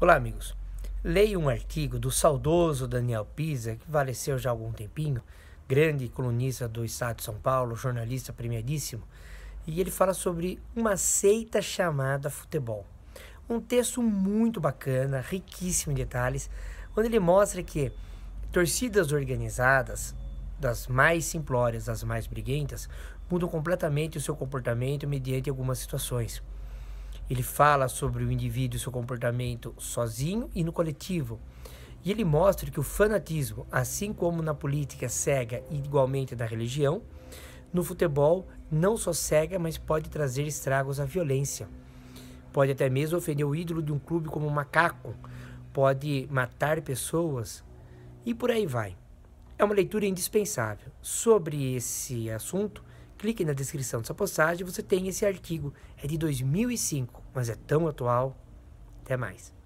Olá, amigos. Leio um artigo do saudoso Daniel Pisa, que faleceu já há algum tempinho, grande colunista do Estado de São Paulo, jornalista premiadíssimo, e ele fala sobre uma seita chamada futebol. Um texto muito bacana, riquíssimo em detalhes, onde ele mostra que torcidas organizadas, das mais simplórias às mais briguentas, mudam completamente o seu comportamento mediante algumas situações. Ele fala sobre o indivíduo e seu comportamento sozinho e no coletivo. E ele mostra que o fanatismo, assim como na política cega e igualmente na religião, no futebol não só cega, mas pode trazer estragos à violência. Pode até mesmo ofender o ídolo de um clube como um macaco, pode matar pessoas e por aí vai. É uma leitura indispensável. Sobre esse assunto, clique na descrição dessa postagem, você tem esse artigo. É de 2005, mas é tão atual. Até mais.